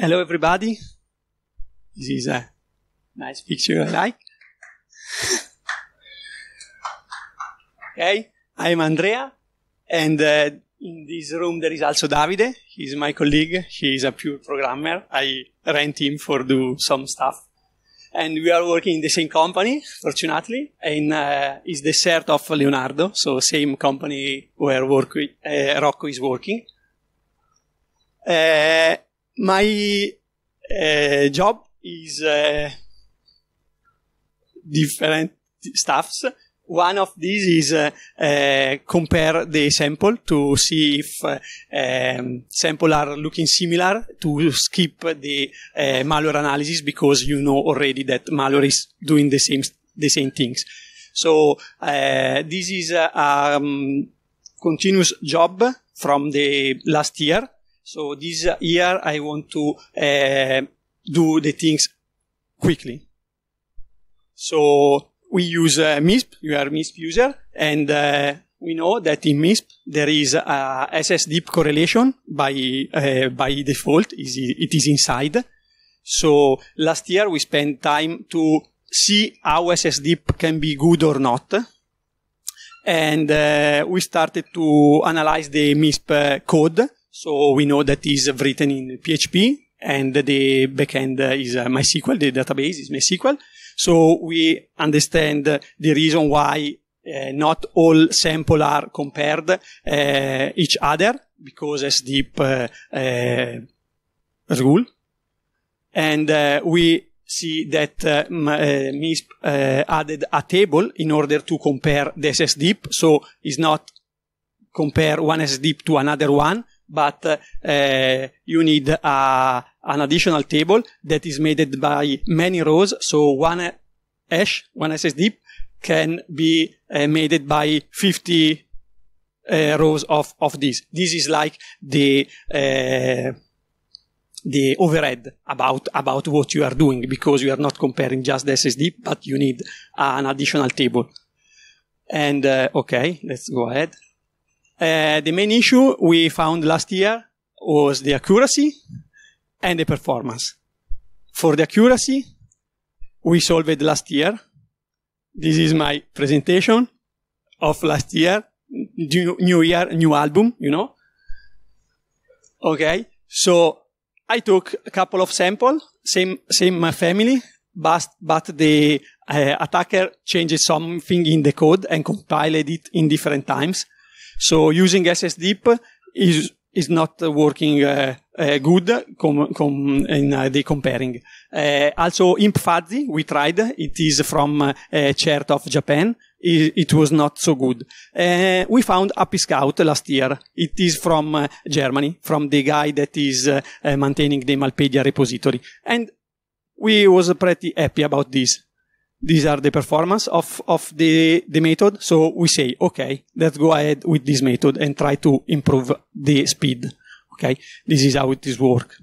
Hello, everybody. This is a nice picture I like. okay, I'm Andrea, and uh, in this room there is also Davide. He's my colleague. He is a pure programmer. I rent him for do some stuff. And we are working in the same company, fortunately, and uh, it's the cert of Leonardo, so same company where work with, uh, Rocco is working. Uh, my uh, job is uh, different stuffs. One of these is uh, uh, compare the sample to see if uh, um, sample are looking similar to skip the malware analysis because you know already that malware is doing the same the same things. So this is a um, continuous job from the last year so this year I want to uh, do the things quickly. So we use uh, MISP, you are MISP user, and uh, we know that in MISP there is a SSD correlation by, uh, by default, it is inside. So last year we spent time to see how SSD can be good or not. And we started to analyze the MISP code so we know that is written in PHP and the backend is uh, MySQL, the database is MySQL. So we understand the reason why uh, not all sample are compared uh, each other because deep uh, uh, rule. And uh, we see that uh, MISP added a table in order to compare the SSDIP. So it's not compare one SDIP to another one, but uh, you need a, an additional table that is made by many rows. So one hash, one SSD can be uh, made by 50 uh, rows of, of this. This is like the, uh, the overhead about, about what you are doing because you are not comparing just the SSD, but you need an additional table. And, okay, let's go ahead. Uh, the main issue we found last year was the accuracy and the performance. For the accuracy, we solved it last year. This is my presentation of last year, new, new year, new album, you know. Okay. So I took a couple of samples, same, same family, but, but the uh, attacker changed something in the code and compiled it in different times. So using SSDeep is is not working uh, uh, good com, com in uh, the comparing. Uh, also, ImpFuzzy, we tried. It is from uh, Chert of Japan. It, it, was not so good. Uh, we found Appiscout Scout last year. It is from uh, Germany, from the guy that is maintaining the Malpedia repository. And we was pretty happy about this these are the performance of, of the, the method. So we say, okay, let's go ahead with this method and try to improve the speed. Okay. This is how it is work.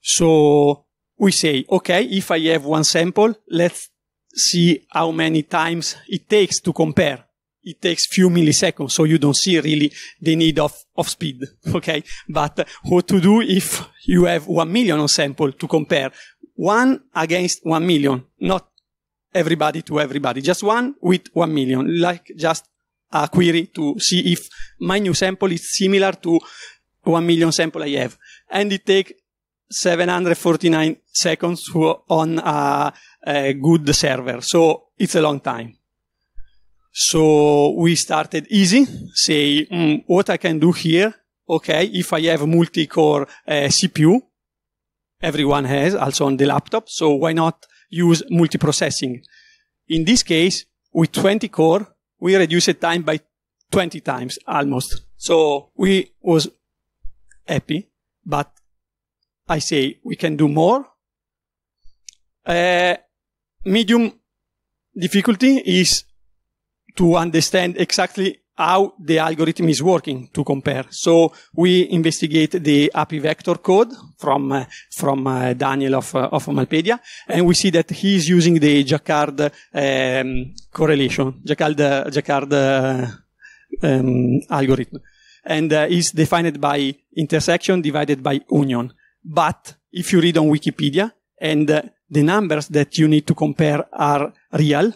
So we say, okay, if I have one sample, let's see how many times it takes to compare. It takes few milliseconds, so you don't see really the need of, of speed. Okay. But what to do if you have one million sample to compare? one against one million, not everybody to everybody, just one with one million, like just a query to see if my new sample is similar to one million sample I have. And it takes 749 seconds on a, a good server. So it's a long time. So we started easy, say mm, what I can do here. Okay, if I have multi-core uh, CPU, everyone has also on the laptop. So why not use multiprocessing? In this case, with 20 core, we reduce the time by 20 times almost. So we was happy, but I say we can do more. Uh, medium difficulty is to understand exactly how the algorithm is working to compare. So we investigate the API vector code from uh, from uh, Daniel of uh, of Malpedia, and we see that he is using the Jacquard um, correlation, Jacquard Jacquard uh, um, algorithm, and uh, is defined by intersection divided by union. But if you read on Wikipedia and uh, the numbers that you need to compare are real,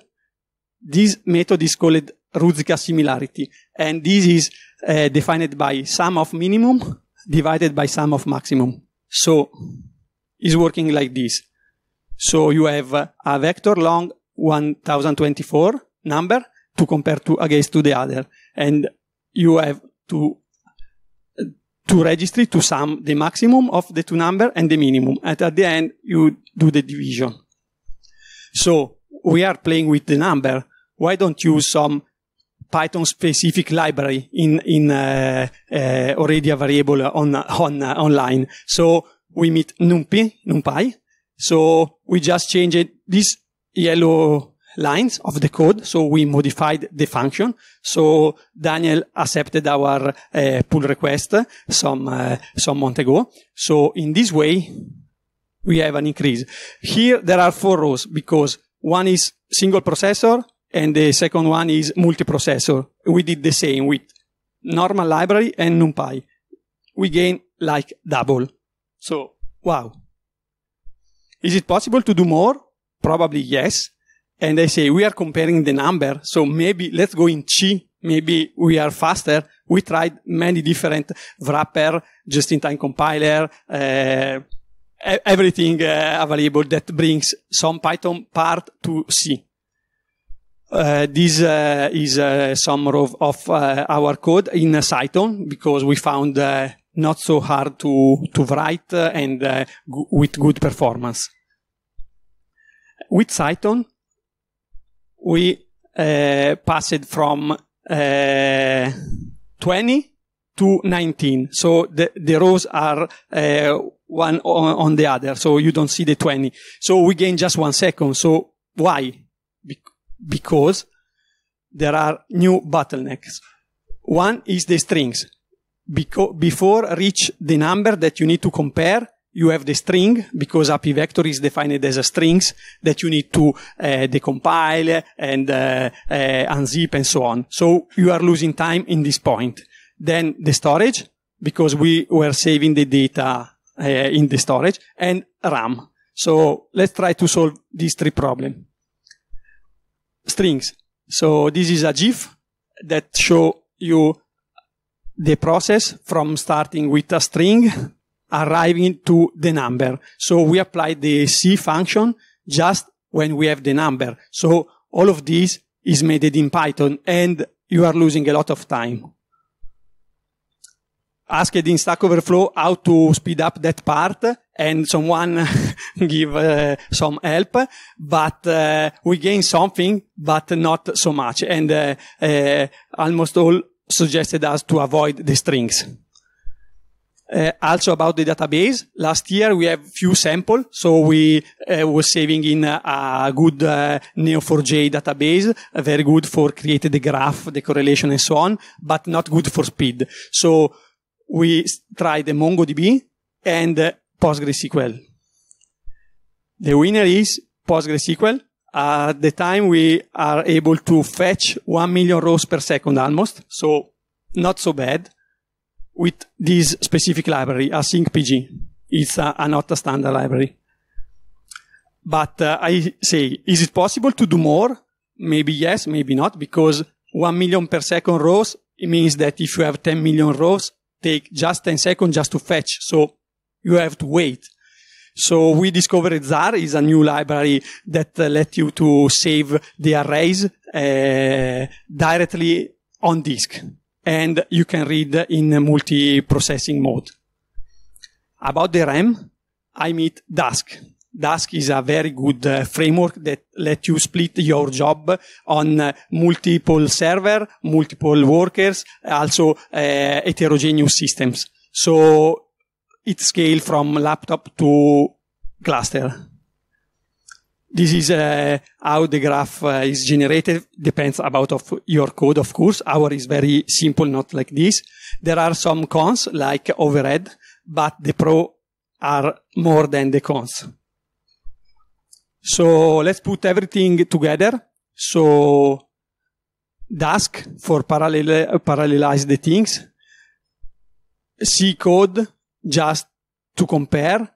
this method is called Rudzka similarity. And this is uh, defined by sum of minimum divided by sum of maximum. So it's working like this. So you have a vector long 1024 number to compare to against to the other. And you have to to register to sum the maximum of the two number and the minimum. And at the end, you do the division. So we are playing with the number. Why don't you use some Python specific library in, in, already uh, uh, a variable on, on, uh, online. So we meet NumPy, NumPy. So we just changed these yellow lines of the code. So we modified the function. So Daniel accepted our uh, pull request some, uh, some month ago. So in this way, we have an increase. Here there are four rows because one is single processor, and the second one is multiprocessor. We did the same with normal library and NumPy. We gain like double. So, wow. Is it possible to do more? Probably yes. And I say we are comparing the number. So maybe let's go in chi. Maybe we are faster. We tried many different wrapper, just-in-time compiler, uh, everything uh, available that brings some Python part to C. Uh, this uh, is a uh, summary of, of uh, our code in Cython because we found uh, not so hard to, to write and with good performance. With Cython, we passed from 20 to 19. So the, the rows are one on, on the other. So you don't see the 20. So we gain just one second. So why? because there are new bottlenecks. One is the strings. Because before reach the number that you need to compare, you have the string because API vector is defined as a strings that you need to uh, decompile and uh, uh, unzip and so on. So you are losing time in this point. Then the storage because we were saving the data in the storage and RAM. So let's try to solve these three problems strings. So this is a GIF that show you the process from starting with a string arriving to the number. So we apply the C function just when we have the number. So all of this is made in Python and you are losing a lot of time. Asked in Stack Overflow how to speed up that part and someone give uh, some help, but uh, we gain something, but not so much. And uh, uh almost all suggested us to avoid the strings. Uh, also about the database, last year we have few sample, so we uh, were saving in a good Neo4j database, very good for creating the graph, the correlation and so on, but not good for speed. So we tried the MongoDB and PostgreSQL. The winner is PostgreSQL. At the time, we are able to fetch 1 million rows per second almost. So not so bad with this specific library, AsyncPG. It's a, a not a standard library. But uh, I say, is it possible to do more? Maybe yes, maybe not, because 1 million per second rows, it means that if you have 10 million rows, take just 10 seconds just to fetch. So you have to wait. So we discovered ZAR is a new library that uh, let you to save the arrays uh, directly on disk, and you can read in multi-processing mode. About the RAM, I meet Dask. Dask is a very good uh, framework that lets you split your job on uh, multiple server, multiple workers, also uh, heterogeneous systems. So it scale from laptop to cluster. This is uh, how the graph uh, is generated. Depends about of your code, of course. Our is very simple, not like this. There are some cons like overhead, but the pro are more than the cons. So let's put everything together. So Dask for parallel, uh, parallelize the things. C code just to compare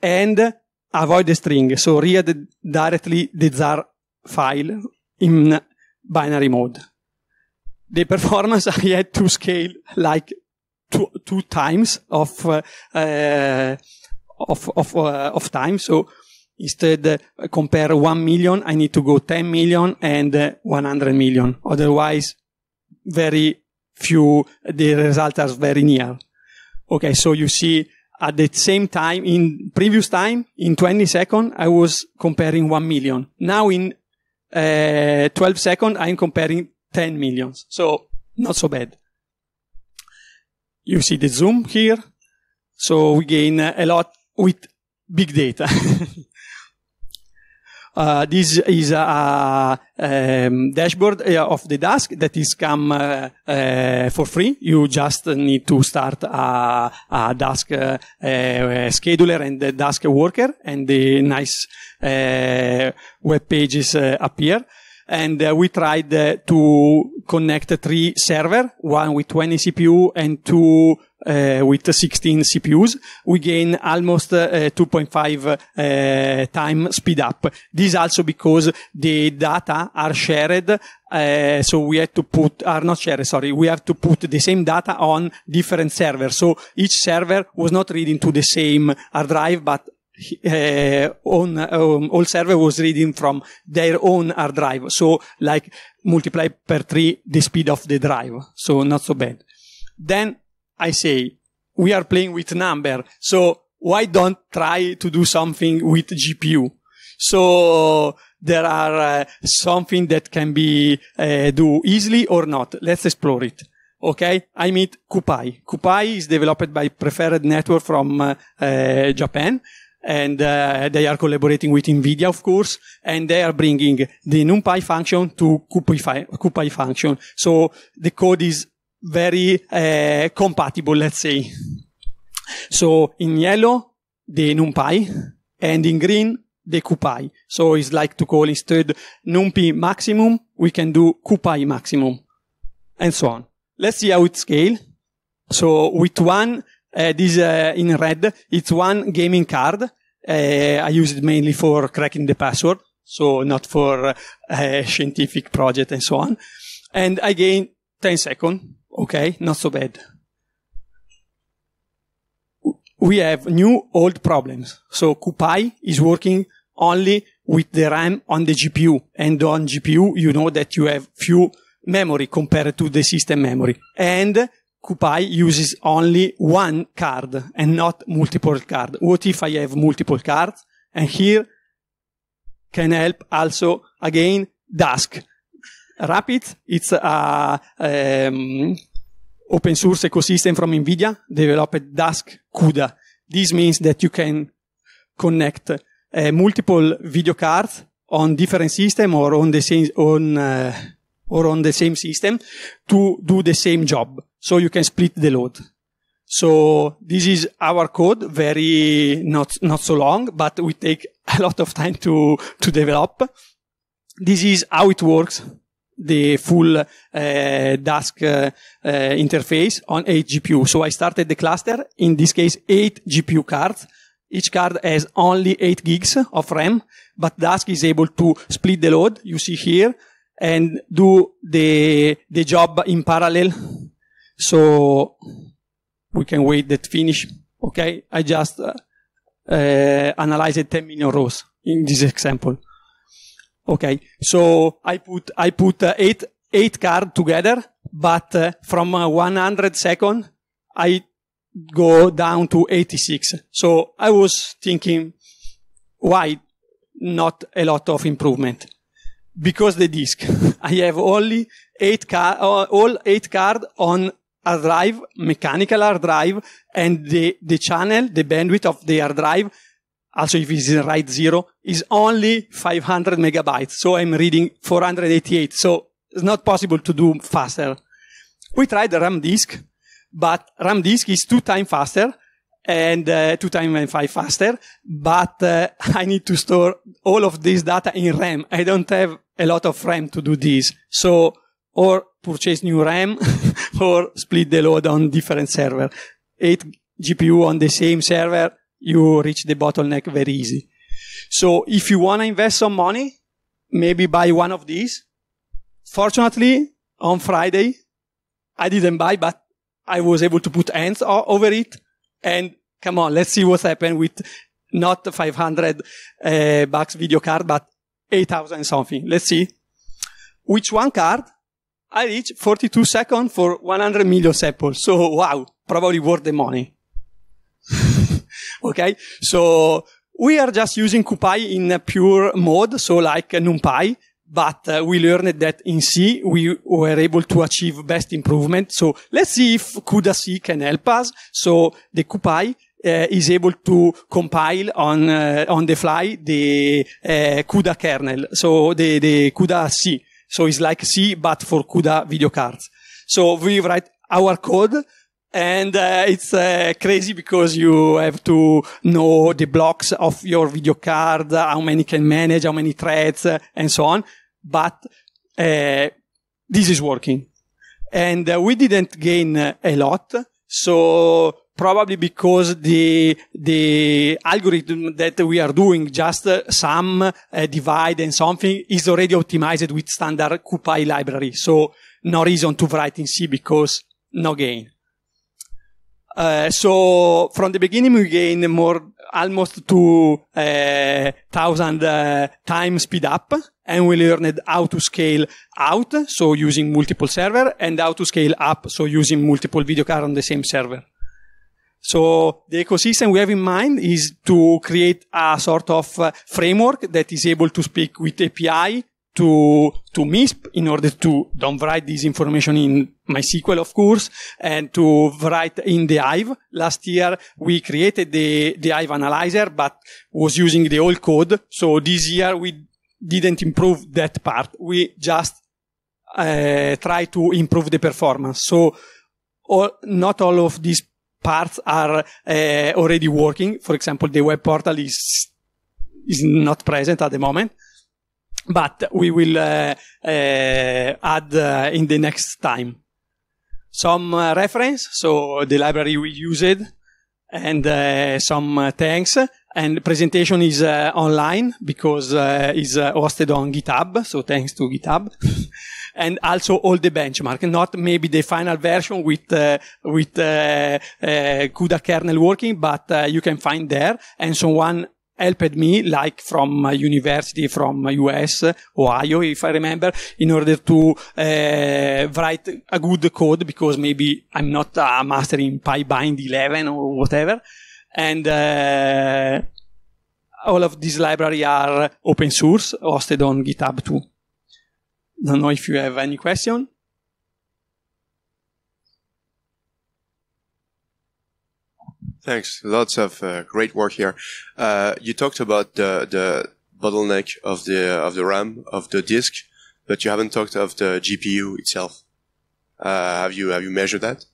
and avoid the string. So read directly the jar file in binary mode. The performance I had to scale like two, two times of, uh, uh of, of, uh, of time. So instead uh, compare 1 million, I need to go 10 million and uh, 100 million. Otherwise, very few, the results are very near. Okay. So you see at the same time in previous time in 20 seconds, I was comparing 1 million. Now in uh, 12 seconds, I'm comparing 10 millions. So not so bad. You see the zoom here. So we gain a lot with big data. Uh, this is a, a um, dashboard uh, of the Dask that is come uh, uh, for free. You just need to start a, a Dask uh, uh, scheduler and the Dask worker, and the nice web pages appear and uh, we tried uh, to connect three server, one with 20 CPU and two uh, with 16 CPUs. We gain almost uh, 2.5 uh, time speed up. This also because the data are shared. Uh, so we had to put, are not shared, sorry, we have to put the same data on different servers. So each server was not reading to the same hard drive, but uh, own, um, all server was reading from their own hard drive. So like multiply per three the speed of the drive. So not so bad. Then I say we are playing with number. So why don't try to do something with GPU? So there are uh, something that can be uh, do easily or not. Let's explore it. Okay, I meet Kupai. Kupai is developed by Preferred Network from uh, uh Japan, and uh, they are collaborating with NVIDIA, of course, and they are bringing the NumPy function to CuPy, function. So the code is very uh, compatible, let's say. So in yellow, the NumPy, and in green, the CuPy. So it's like to call instead NumPy maximum, we can do CuPy maximum, and so on. Let's see how it scale. So with one uh, this uh, in red, it's one gaming card. Eh, I use it mainly for cracking the password, so not for scientific project and so on. And I gain 10 seconds. Okay, not so bad. We have new old problems. So Kupai is working only with the RAM on the GPU. And on GPU, you know that you have few memory compared to the system memory. And Kupai uses only one card and not multiple card. What if I have multiple cards? And here can help also again Dask. Rapid, it's a um, open source ecosystem from NVIDIA developed Dask CUDA. This means that you can connect uh, multiple video cards on different system or on the same, on, uh, or on the same system to do the same job. So you can split the load. So this is our code, very not, not so long, but we take a lot of time to, to develop. This is how it works. The full uh, Dask uh, uh, interface on eight GPU. So I started the cluster. In this case, eight GPU cards. Each card has only eight gigs of RAM, but Dask is able to split the load. You see here and do the, the job in parallel so we can wait that finish. Okay. I just uh, uh, analyzed 10 million rows in this example. Okay. So I put, I put uh, eight, eight card together, but uh, from uh, 100 second, I go down to 86. So I was thinking, why not a lot of improvement? Because the disk, I have only eight car, uh, all eight card on hard drive, mechanical hard drive, and the, the channel, the bandwidth of the hard drive, also if it's in write zero, is only 500 megabytes. So I'm reading 488. So it's not possible to do faster. We tried the RAM disk, but RAM disk is two times faster and uh, two times and five faster. But uh, I need to store all of this data in RAM. I don't have a lot of RAM to do this. So, or purchase new RAM or split the load on different server. Eight GPU on the same server, you reach the bottleneck very easy. So if you want to invest some money, maybe buy one of these. Fortunately, on Friday, I didn't buy, but I was able to put hands over it. And come on, let's see what's happened with not 500 uh, bucks video card, but 8,000 something. Let's see. Which one card I reach 42 seconds for 100 milliseconds. So wow, probably worth the money. okay. So we are just using CuPy in a pure mode. So like NumPy, but uh, we learned that in C we were able to achieve best improvement. So let's see if CUDA C can help us. So the CuPy uh, is able to compile on uh, on the fly the uh, CUDA kernel, so the the CUDA C. So it's like C, but for CUDA video cards. So we write our code and uh, it's uh, crazy because you have to know the blocks of your video card, how many can manage, how many threads, uh, and so on. But uh, this is working, and uh, we didn't gain uh, a lot. So probably because the the algorithm that we are doing, just uh, some uh, divide and something, is already optimized with standard CuPy library. So no reason to write in C because no gain. Uh, so from the beginning we gain more almost two uh, thousand uh, times speed up and we learned how to scale out so using multiple server and how to scale up so using multiple video card on the same server so the ecosystem we have in mind is to create a sort of uh, framework that is able to speak with API to, to MISP in order to don't write this information in MySQL, of course, and to write in the Hive. Last year, we created the, the Hive analyzer, but was using the old code. So this year we didn't improve that part. We just, uh, try to improve the performance. So all, not all of these parts are uh, already working. For example, the web portal is is not present at the moment, but we will uh, uh, add in the next time some reference. So the library we used and some thanks. And the presentation is online because it's hosted on GitHub. So thanks to GitHub. and also all the benchmark, not maybe the final version with uh, with uh, uh CUDA kernel working, but uh, you can find there. And someone helped me, like from uh, university from US, uh, Ohio, if I remember, in order to uh, write a good code because maybe I'm not a master in PyBind 11 or whatever. And uh, all of these library are open source, hosted on GitHub too don't know if you have any question. Thanks. Lots of uh, great work here. Uh, you talked about the, the bottleneck of the of the RAM of the disk, but you haven't talked of the GPU itself. Uh, have you have you measured that?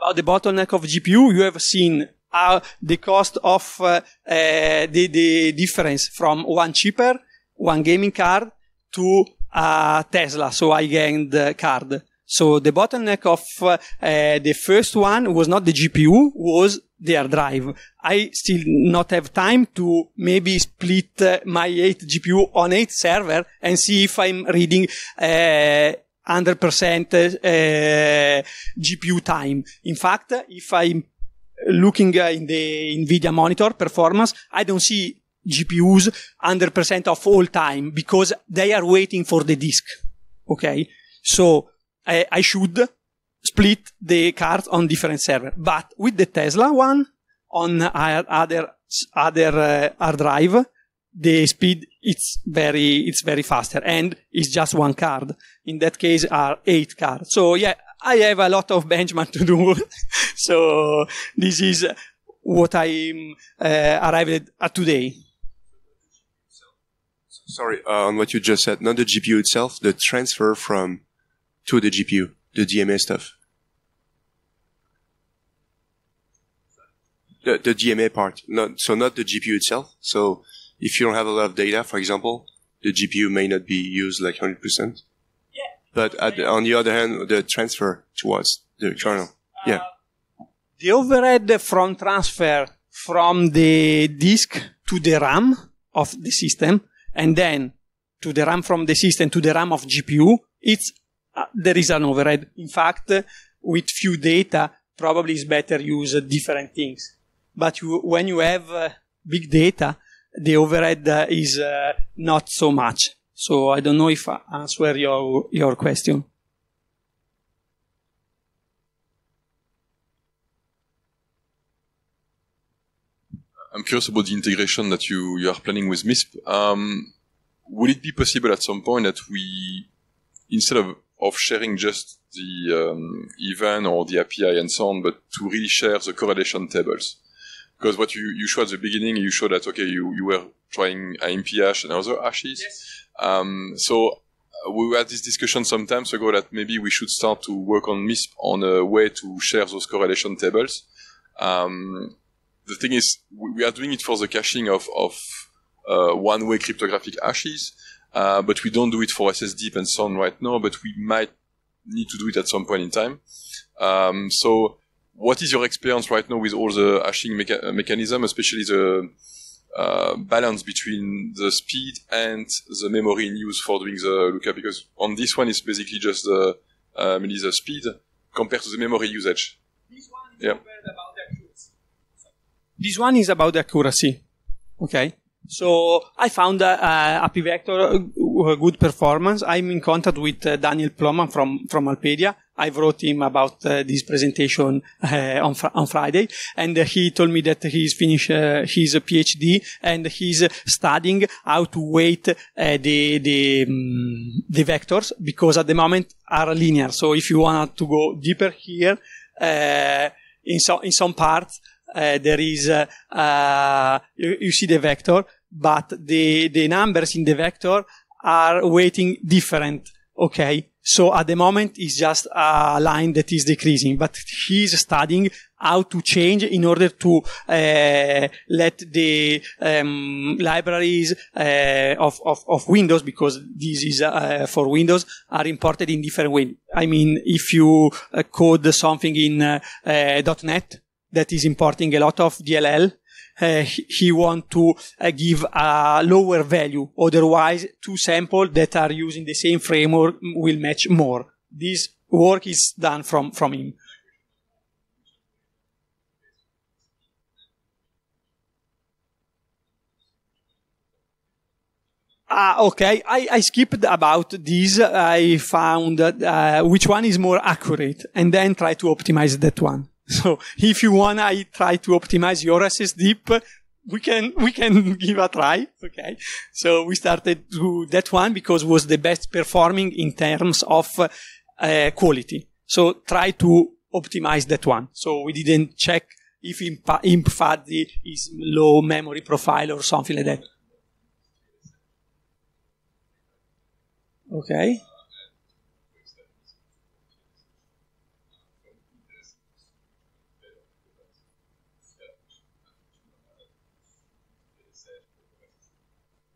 About the bottleneck of GPU, you have seen uh, the cost of uh, uh, the the difference from one cheaper one gaming card to a Tesla, so high-end uh, card. So the bottleneck of uh, the first one was not the GPU, was their drive. I still not have time to maybe split uh, my 8 GPU on 8 server and see if I'm reading 100% uh, uh, GPU time. In fact, if I'm looking in the NVIDIA monitor performance, I don't see GPUs 100% of all time because they are waiting for the disk. Okay. So I, I should split the cards on different server, but with the Tesla one on other, other uh, hard drive, the speed it's very it's very faster and it's just one card in that case are eight cards so yeah i have a lot of benchmark to do so this is what i uh, arrived at today Sorry, uh, on what you just said, not the GPU itself, the transfer from to the GPU, the DMA stuff. The, the DMA part, not, so not the GPU itself. So if you don't have a lot of data, for example, the GPU may not be used like 100%. Yeah. But the, on the other hand, the transfer towards the yes. kernel. Uh, yeah. The overhead from transfer from the disk to the RAM of the system and then to the RAM from the system to the RAM of GPU, it's uh, there is an overhead. In fact, uh, with few data, probably it's better use uh, different things. But you, when you have uh, big data, the overhead uh, is uh, not so much. So I don't know if I answer your your question. I'm curious about the integration that you, you are planning with MISP. Um, it be possible at some point that we, instead of, of sharing just the um, event or the API and so on, but to really share the correlation tables? Because what you, you showed at the beginning, you showed that, okay, you, you were trying IMP hash and other hashes. Yes. Um, so uh, we had this discussion some time ago that maybe we should start to work on MISP on a way to share those correlation tables. Um, the thing is, we are doing it for the caching of, of uh, one-way cryptographic hashes, uh, but we don't do it for SSD and so on right now, but we might need to do it at some point in time. Um, so what is your experience right now with all the hashing uh, mechanism, especially the uh, balance between the speed and the memory in use for doing the lookup? Because on this one, it's basically just the, um, uh, the speed compared to the memory usage. yeah. This one is about the accuracy. Okay. So I found a Vector uh, good performance. I'm in contact with uh, Daniel Ploman from from Alpedia. I wrote him about uh, this presentation uh, on fr- on Friday, and he told me that he's finished his PhD and he's studying how to weight the the um, the vectors because at the moment are linear. So if you want to go deeper here in some in some parts Eh, there is eh, you, you, see the vector, but the the numbers in the vector are weighting different. Okay, so at the moment it's just a line that is decreasing, but he's studying how to change in order to uh, let the um, libraries uh, of, of, of, Windows, because this is uh, for Windows, are imported in different way. I mean, if you code something in .NET, that is importing a lot of DLL, uh, he want to uh, give a lower value. Otherwise, two samples that are using the same framework will match more. This work is done from, from him. Ah, okay, I, I, skipped about this. I found uh, which one is more accurate and then try to optimize that one. So if you wanna I try to optimize your SSD, we can we can give a try. Okay. So we started to that one because was the best performing in terms of uh, quality. So try to optimize that one. So we didn't check if imp, imp is low memory profile or something like that. Okay.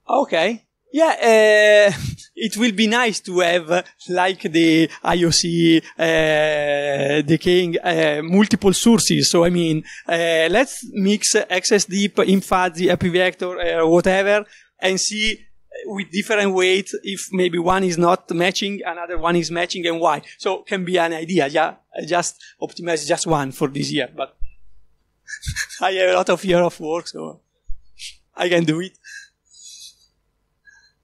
Okay. Yeah, uh, it will be nice to have uh, like the IOC uh, decaying uh, multiple sources. So I mean, uh, let's mix XSDeep, InFuzzy, vector, uh, whatever, and see with different weight if maybe one is not matching, another one is matching, and why. So can be an idea. Yeah, just optimize just one for this year, but I have a lot of year of work, so I can do it.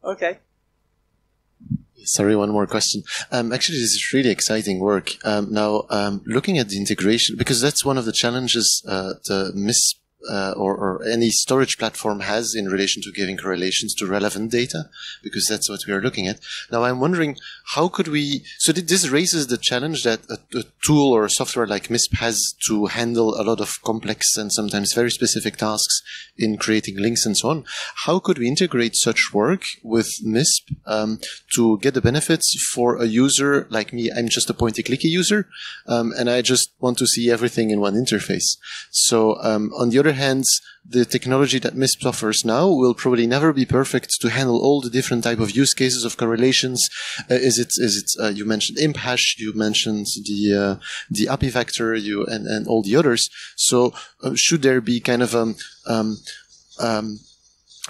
Okay. Sorry, one more question. Um, actually, this is really exciting work. Um, now, um, looking at the integration, because that's one of the challenges, uh, the mis uh, or, or, any storage platform has in relation to giving correlations to relevant data, because that's what we are looking at. Now, I'm wondering how could we? So this raises the challenge that a, a tool or a software like MISP has to handle a lot of complex and sometimes very specific tasks in creating links and so on. How could we integrate such work with MISP um, to get the benefits for a user like me? I'm just a pointy-clicky user, um, and I just want to see everything in one interface. So um, on the other other hand, the technology that MISP offers now will probably never be perfect to handle all the different type of use cases of correlations. Uh, is it is it uh, you mentioned imp hash, you mentioned the uh, the API vector, you and and all the others. So uh, should there be kind of um, um, um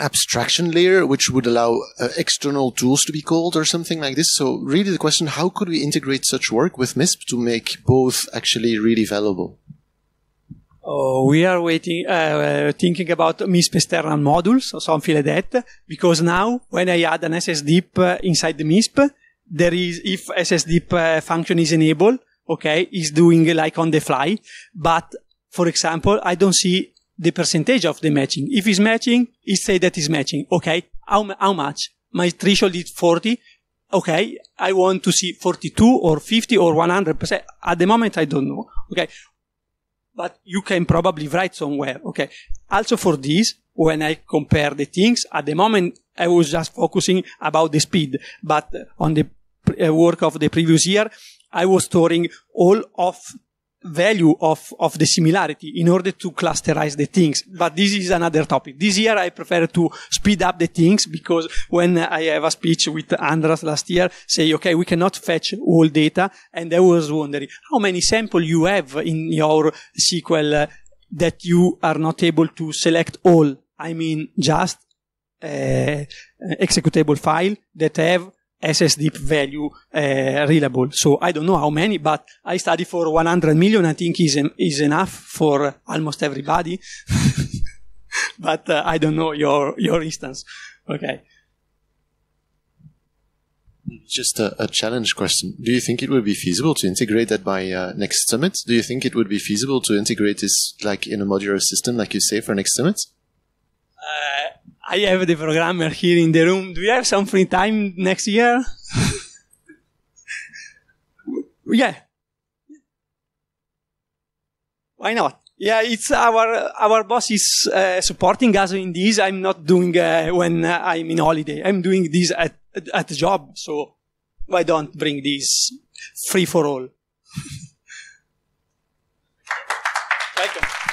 abstraction layer which would allow uh, external tools to be called or something like this so really the question how could we integrate such work with misp to make both actually really valuable Oh, we are waiting, uh, uh thinking about MISP external modules or something like that, because now when I add an SSDIP uh, inside the MISP, there is, if SSDIP uh, function is enabled, okay, is doing like on the fly. But for example, I don't see the percentage of the matching. If it's matching, it say that it's matching. Okay. How, how much? My threshold is 40. Okay. I want to see 42 or 50 or 100%. At the moment, I don't know. Okay but you can probably write somewhere. Okay. Also for this, when I compare the things, at the moment I was just focusing about the speed, but uh, on the uh, work of the previous year, I was storing all of value of, of the similarity in order to clusterize the things. But this is another topic. This year I prefer to speed up the things because when I have a speech with Andras last year, say, okay, we cannot fetch all data. And I was wondering how many sample you have in your SQL uh, that you are not able to select all. I mean, just uh, executable file that have SSD value uh, reliable. So I don't know how many, but I study for 100 million. I think is is enough for almost everybody. but uh, I don't know your your instance. Okay. Just a, a, challenge question. Do you think it would be feasible to integrate that by uh, next summit? Do you think it would be feasible to integrate this like in a modular system, like you say, for next summit? I have the programmer here in the room. Do you have some free time next year? yeah. Why not? Yeah, it's our our boss is uh, supporting us in this. I'm not doing uh, when I'm in holiday. I'm doing this at at job. So why don't bring this free for all? Welcome.